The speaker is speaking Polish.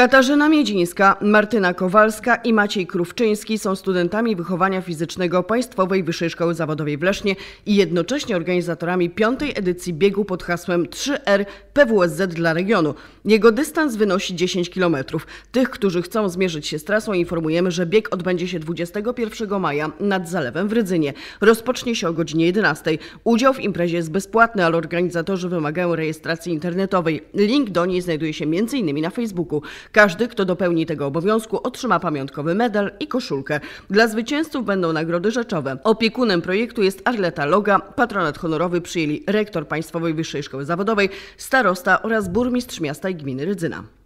Katarzyna Miedzińska, Martyna Kowalska i Maciej Krówczyński są studentami wychowania fizycznego Państwowej Wyższej Szkoły Zawodowej w Lesznie i jednocześnie organizatorami piątej edycji biegu pod hasłem 3R er PWSZ dla regionu. Jego dystans wynosi 10 km. Tych, którzy chcą zmierzyć się z trasą, informujemy, że bieg odbędzie się 21 maja nad Zalewem w Rydzynie. Rozpocznie się o godzinie 11. Udział w imprezie jest bezpłatny, ale organizatorzy wymagają rejestracji internetowej. Link do niej znajduje się m.in. na Facebooku. Każdy, kto dopełni tego obowiązku, otrzyma pamiątkowy medal i koszulkę. Dla zwycięzców będą nagrody rzeczowe. Opiekunem projektu jest Arleta Loga. Patronat honorowy przyjęli rektor Państwowej Wyższej Szkoły Zawodowej, starosta oraz burmistrz miasta i gminy Rydzyna.